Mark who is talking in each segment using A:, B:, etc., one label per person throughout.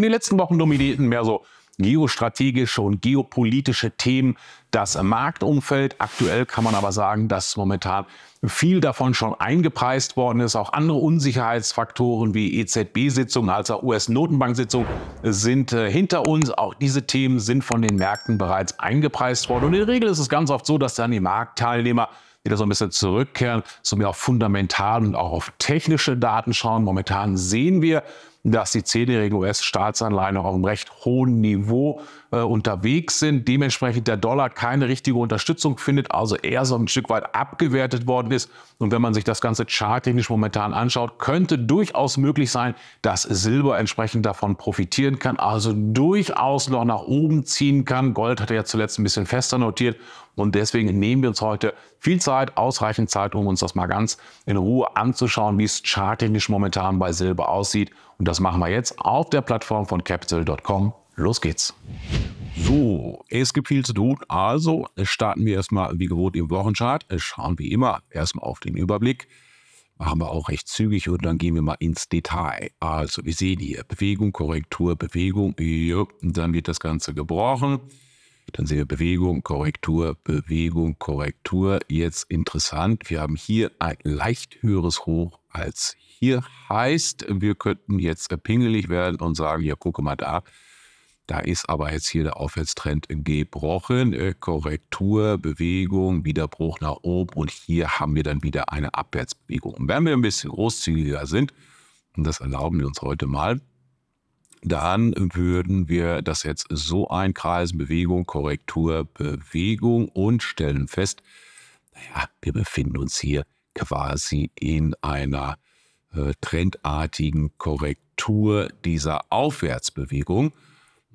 A: In den letzten Wochen dominierten mehr so geostrategische und geopolitische Themen das Marktumfeld. Aktuell kann man aber sagen, dass momentan viel davon schon eingepreist worden ist. Auch andere Unsicherheitsfaktoren wie EZB-Sitzung als auch US-Notenbank-Sitzung sind äh, hinter uns. Auch diese Themen sind von den Märkten bereits eingepreist worden. Und in der Regel ist es ganz oft so, dass dann die Marktteilnehmer wieder so ein bisschen zurückkehren, so mehr auf fundamentale und auch auf technische Daten schauen. Momentan sehen wir, dass die zehnjährigen US-Staatsanleihen auf einem recht hohen Niveau äh, unterwegs sind. Dementsprechend der Dollar keine richtige Unterstützung findet, also eher so ein Stück weit abgewertet worden ist. Und wenn man sich das Ganze charttechnisch momentan anschaut, könnte durchaus möglich sein, dass Silber entsprechend davon profitieren kann, also durchaus noch nach oben ziehen kann. Gold hatte ja zuletzt ein bisschen fester notiert. Und deswegen nehmen wir uns heute viel Zeit, ausreichend Zeit, um uns das mal ganz in Ruhe anzuschauen, wie es charttechnisch momentan bei Silber aussieht und das machen wir jetzt auf der Plattform von capital.com. Los geht's. So, es gibt viel zu tun. Also starten wir erstmal wie gewohnt im Wochenchart. Schauen wir immer erstmal auf den Überblick. Machen wir auch recht zügig und dann gehen wir mal ins Detail. Also, wir sehen hier Bewegung, Korrektur, Bewegung. Ja, dann wird das Ganze gebrochen. Dann sehen wir Bewegung, Korrektur, Bewegung, Korrektur. Jetzt interessant, wir haben hier ein leicht höheres Hoch als hier. Heißt, wir könnten jetzt pingelig werden und sagen, ja, gucke mal da. Da ist aber jetzt hier der Aufwärtstrend gebrochen. Äh, Korrektur, Bewegung, wieder nach oben und hier haben wir dann wieder eine Abwärtsbewegung. Und wenn wir ein bisschen großzügiger sind, und das erlauben wir uns heute mal, dann würden wir das jetzt so einkreisen, Bewegung, Korrektur, Bewegung und stellen fest, naja, wir befinden uns hier quasi in einer äh, trendartigen Korrektur dieser Aufwärtsbewegung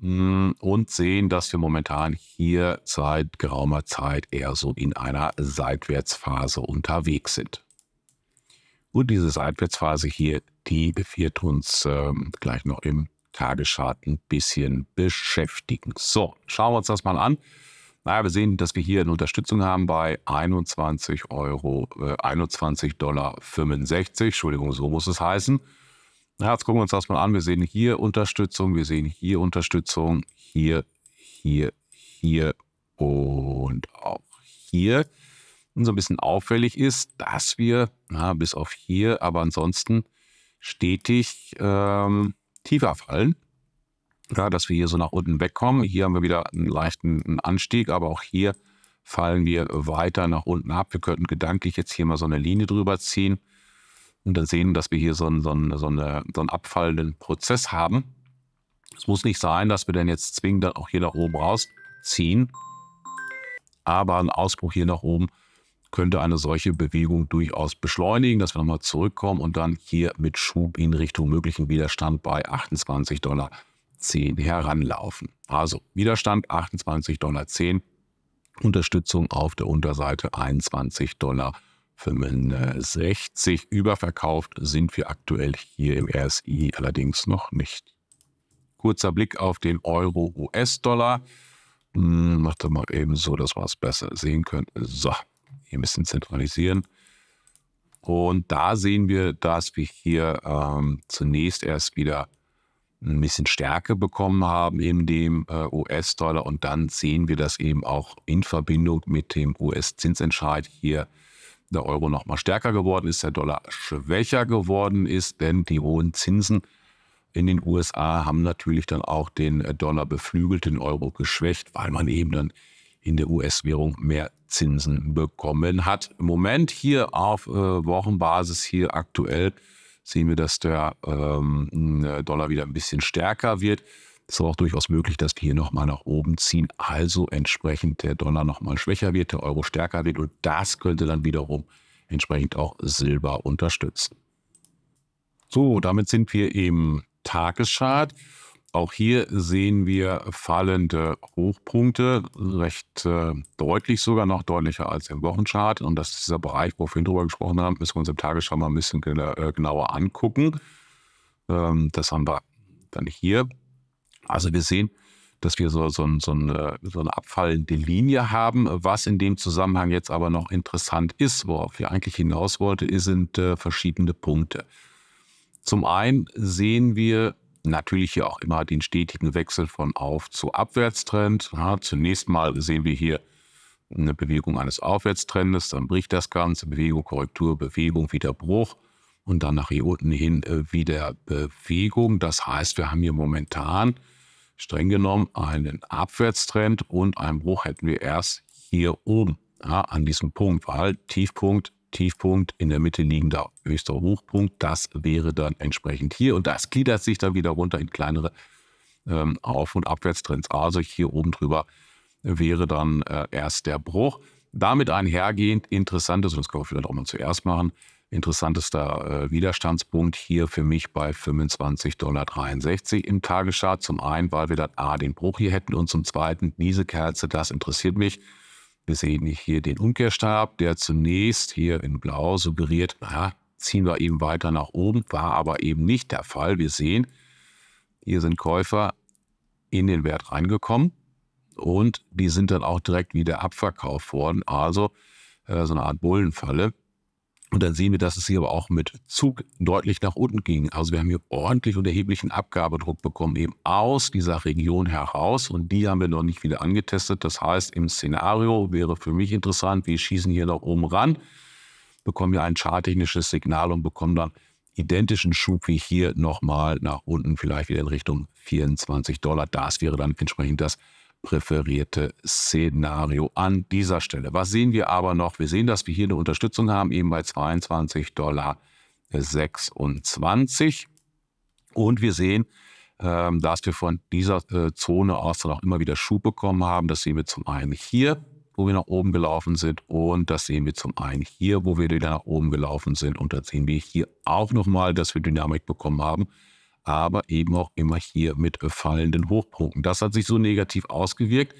A: mh, hm, und sehen, dass wir momentan hier seit geraumer Zeit eher so in einer Seitwärtsphase unterwegs sind. Und diese Seitwärtsphase hier, die wird uns ähm, gleich noch im Tageschart ein bisschen beschäftigen. So, schauen wir uns das mal an. Naja, wir sehen, dass wir hier eine Unterstützung haben bei 21 Euro, äh, 21 Dollar 65. Entschuldigung, so muss es heißen. Na, jetzt gucken wir uns das mal an. Wir sehen hier Unterstützung, wir sehen hier Unterstützung, hier, hier, hier und auch hier. Und so ein bisschen auffällig ist, dass wir, na, bis auf hier, aber ansonsten stetig ähm, tiefer fallen. Ja, dass wir hier so nach unten wegkommen. Hier haben wir wieder einen leichten Anstieg, aber auch hier fallen wir weiter nach unten ab. Wir könnten gedanklich jetzt hier mal so eine Linie drüber ziehen und dann sehen, dass wir hier so einen, so einen, so eine, so einen abfallenden Prozess haben. Es muss nicht sein, dass wir dann jetzt zwingend auch hier nach oben rausziehen, aber ein Ausbruch hier nach oben könnte eine solche Bewegung durchaus beschleunigen, dass wir nochmal zurückkommen und dann hier mit Schub in Richtung möglichen Widerstand bei 28,10 Dollar heranlaufen. Also Widerstand 28,10 Dollar Unterstützung auf der Unterseite 21,65 Dollar Überverkauft sind wir aktuell hier im RSI allerdings noch nicht. Kurzer Blick auf den Euro-US-Dollar. Hm, macht doch mal eben so, dass wir es besser sehen können. So, ein bisschen zentralisieren. Und da sehen wir, dass wir hier ähm, zunächst erst wieder ein bisschen Stärke bekommen haben in dem äh, US-Dollar und dann sehen wir, dass eben auch in Verbindung mit dem US-Zinsentscheid hier der Euro nochmal stärker geworden ist, der Dollar schwächer geworden ist, denn die hohen Zinsen in den USA haben natürlich dann auch den äh, Dollar beflügelt, den Euro geschwächt, weil man eben dann in der US-Währung mehr Zinsen bekommen hat. Im Moment hier auf äh, Wochenbasis hier aktuell sehen wir, dass der ähm, Dollar wieder ein bisschen stärker wird. Es ist auch durchaus möglich, dass wir hier nochmal nach oben ziehen. Also entsprechend der Dollar nochmal schwächer wird, der Euro stärker wird und das könnte dann wiederum entsprechend auch Silber unterstützen. So, damit sind wir im Tagesschart. Auch hier sehen wir fallende Hochpunkte, recht äh, deutlich sogar, noch deutlicher als im Wochenchart. Und das ist dieser Bereich, wo wir vorhin drüber gesprochen haben, müssen wir uns im Tagesschau mal ein bisschen äh, genauer angucken. Ähm, das haben wir dann hier. Also wir sehen, dass wir so, so, so, eine, äh, so, eine, abfallende Linie haben. Was in dem Zusammenhang jetzt aber noch interessant ist, worauf wir eigentlich hinaus wollte, sind äh, verschiedene Punkte. Zum einen sehen wir natürlich hier auch immer den stetigen Wechsel von Auf- zu Abwärtstrend. Ja, zunächst mal sehen wir hier eine Bewegung eines Aufwärtstrendes, dann bricht das Ganze, Bewegung, Korrektur, Bewegung, wieder Bruch und dann nach hier unten hin äh, wieder Bewegung. Das heißt, wir haben hier momentan streng genommen einen Abwärtstrend und einen Bruch hätten wir erst hier oben ja, an diesem Punkt, weil Tiefpunkt Tiefpunkt, in der Mitte liegender höchster Hochpunkt. Das wäre dann entsprechend hier. Und das gliedert sich dann wieder runter in kleinere ähm, Auf- und Abwärtstrends. Also hier oben drüber wäre dann äh, erst der Bruch. Damit einhergehend interessantes, und das können wir vielleicht auch mal zuerst machen, interessantester äh, Widerstandspunkt hier für mich bei 25,63 Dollar im Tageschart. Zum einen, weil wir dann A, den Bruch hier hätten und zum zweiten, diese Kerze, das interessiert mich. Wir sehen hier den Umkehrstab, der zunächst hier in Blau suggeriert, naja, ziehen wir eben weiter nach oben, war aber eben nicht der Fall. Wir sehen, hier sind Käufer in den Wert reingekommen und die sind dann auch direkt wieder abverkauft worden. Also äh, so eine Art Bullenfalle. Und dann sehen wir, dass es hier aber auch mit Zug deutlich nach unten ging. Also wir haben hier ordentlich und erheblichen Abgabedruck bekommen, eben aus dieser Region heraus. Und die haben wir noch nicht wieder angetestet. Das heißt, im Szenario wäre für mich interessant, wir schießen hier nach oben ran, bekommen hier ein charttechnisches Signal und bekommen dann identischen Schub wie hier nochmal nach unten, vielleicht wieder in Richtung 24 Dollar. Das wäre dann entsprechend das präferierte Szenario an dieser Stelle. Was sehen wir aber noch? Wir sehen, dass wir hier eine Unterstützung haben, eben bei 22,26 Dollar. Und wir sehen, ähm, dass wir von dieser äh, Zone aus dann auch immer wieder Schub bekommen haben. Das sehen wir zum einen hier, wo wir nach oben gelaufen sind. Und das sehen wir zum einen hier, wo wir wieder nach oben gelaufen sind. Und da sehen wir hier auch nochmal, dass wir Dynamik bekommen haben aber eben auch immer hier mit äh, fallenden Hochpunkten. Das hat sich so negativ ausgewirkt,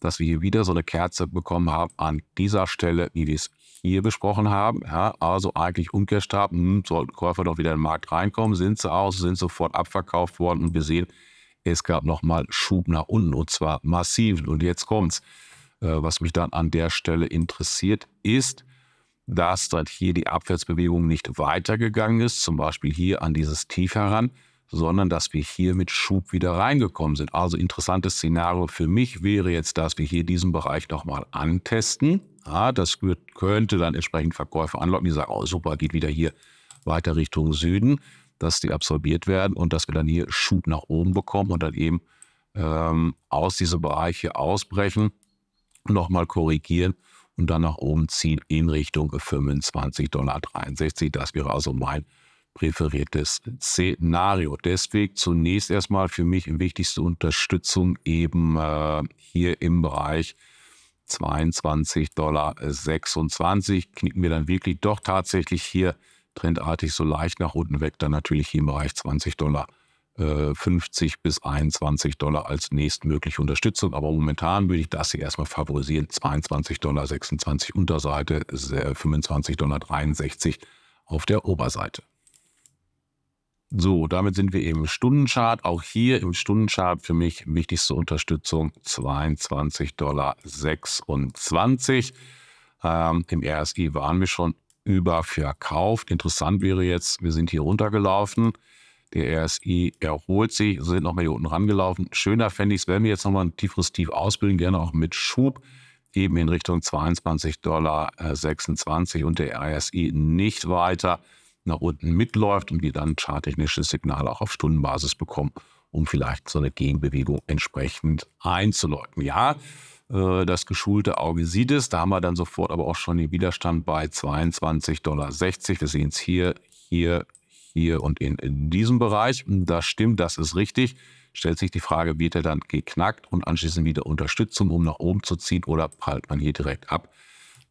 A: dass wir hier wieder so eine Kerze bekommen haben an dieser Stelle, wie wir es hier besprochen haben. Ja, also eigentlich Umkehrstab, hm, sollten Käufer doch wieder in den Markt reinkommen, sind sie aus, sind sofort abverkauft worden und wir sehen, es gab nochmal Schub nach unten und zwar massiv. Und jetzt kommt's. Äh, was mich dann an der Stelle interessiert, ist, dass dann hier die Abwärtsbewegung nicht weitergegangen ist, zum Beispiel hier an dieses Tief heran, sondern dass wir hier mit Schub wieder reingekommen sind. Also interessantes Szenario für mich wäre jetzt, dass wir hier diesen Bereich nochmal antesten. Ja, das wird, könnte dann entsprechend Verkäufer anlocken, die sagen, oh super, geht wieder hier weiter Richtung Süden, dass die absorbiert werden und dass wir dann hier Schub nach oben bekommen und dann eben ähm, aus diesem Bereich hier ausbrechen, nochmal korrigieren und dann nach oben ziehen in Richtung 25,63 Dollar. Das wäre also mein präferiertes Szenario. Deswegen zunächst erstmal für mich die wichtigste Unterstützung eben äh, hier im Bereich 22,26 Dollar. Knicken wir dann wirklich doch tatsächlich hier trendartig so leicht nach unten weg, dann natürlich hier im Bereich 20 Dollar. 50 äh, bis 21 Dollar als nächstmögliche Unterstützung. Aber momentan würde ich das hier erstmal favorisieren. 22 Dollar 26 Unterseite, 25 äh, Dollar 63 auf der Oberseite. So, damit sind wir eben Stundenchart. Auch hier im Stundenchart für mich wichtigste Unterstützung 22,26 Dollar. Ähm, Im RSI waren wir schon überverkauft. Interessant wäre jetzt, wir sind hier runtergelaufen. Der RSI erholt sich, sind nochmal hier unten rangelaufen. Schöner fände ich es, wenn wir jetzt nochmal ein tieferes Tief ausbilden, gerne auch mit Schub eben in Richtung 22,26 Dollar äh, und der RSI nicht weiter nach unten mitläuft und die dann charttechnisches Signal auch auf Stundenbasis bekommen, um vielleicht so eine Gegenbewegung entsprechend einzuleuten. Ja, äh, das geschulte Auge sieht es. Da haben wir dann sofort aber auch schon den Widerstand bei 22,60 Dollar. Wir sehen es hier, hier, hier und in, in, diesem Bereich. Das stimmt, das ist richtig. Stellt sich die Frage, wird er dann geknackt und anschließend wieder Unterstützung, um nach oben zu ziehen oder prallt man hier direkt ab?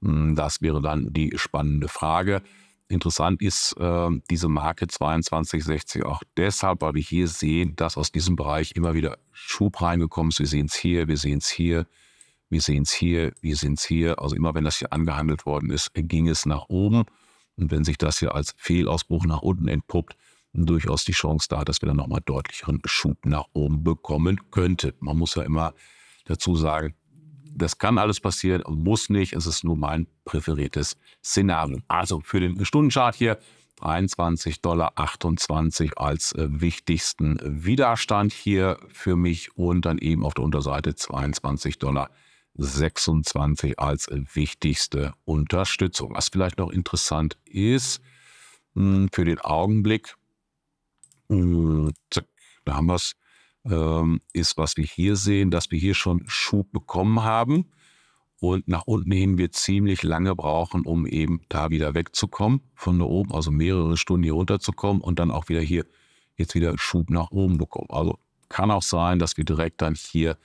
A: Hm, das wäre dann die spannende Frage interessant ist äh, diese Marke 2260 auch deshalb, weil wir hier sehen, dass aus diesem Bereich immer wieder Schub reingekommen ist. Wir sehen es hier, wir sehen es hier, wir sehen es hier, wir sehen es hier. Also immer wenn das hier angehandelt worden ist, ging es nach oben. Und wenn sich das hier als Fehlausbruch nach unten entpuppt, durchaus die Chance da, dass wir dann nochmal deutlicheren Schub nach oben bekommen könnten. Man muss ja immer dazu sagen, das kann alles passieren und muss nicht. Es ist nur mein präferiertes Szenario. Also für den Stundenchart hier 23,28 Dollar als äh, wichtigsten Widerstand hier für mich und dann eben auf der Unterseite 22,26 Dollar als äh, wichtigste Unterstützung. Was vielleicht noch interessant ist hm, für den Augenblick, hm, zack, da haben wir es, ähm, ist, was wir hier sehen, dass wir hier schon Schub bekommen haben und nach unten hin wir ziemlich lange brauchen, um eben da wieder wegzukommen von da oben, also mehrere Stunden hier runterzukommen und dann auch wieder hier jetzt wieder Schub nach oben bekommen. Also kann auch sein, dass wir direkt dann hier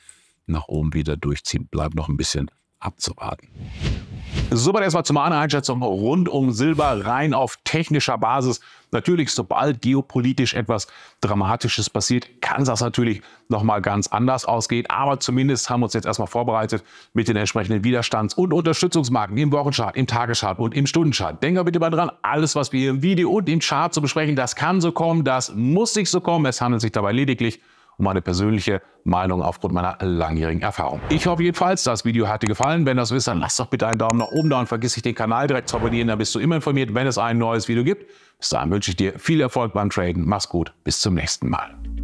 A: nach oben wieder durchziehen. Bleibt noch ein bisschen abzuwarten. Soweit erstmal zu meiner Einschätzung rund um Silber rein auf technischer Basis. Natürlich, sobald geopolitisch etwas Dramatisches passiert, kann das natürlich nochmal ganz anders ausgehen. Aber zumindest haben wir uns jetzt erstmal vorbereitet mit den entsprechenden Widerstands- und Unterstützungsmarken im Wochenchart, im Tageschart und im Stundenchart. Denkt bitte mal dran, alles, was wir hier im Video und im Chart zu besprechen, das kann so kommen, das muss nicht so kommen. Es handelt sich dabei lediglich um und meine persönliche Meinung aufgrund meiner langjährigen Erfahrung. Ich hoffe jedenfalls, das Video hat dir gefallen. Wenn das so ist, dann lass doch bitte einen Daumen nach oben da und vergiss nicht den Kanal direkt zu abonnieren, dann bist du immer informiert, wenn es ein neues Video gibt. Bis dahin wünsche ich dir viel Erfolg beim Traden. Mach's gut, bis zum nächsten Mal.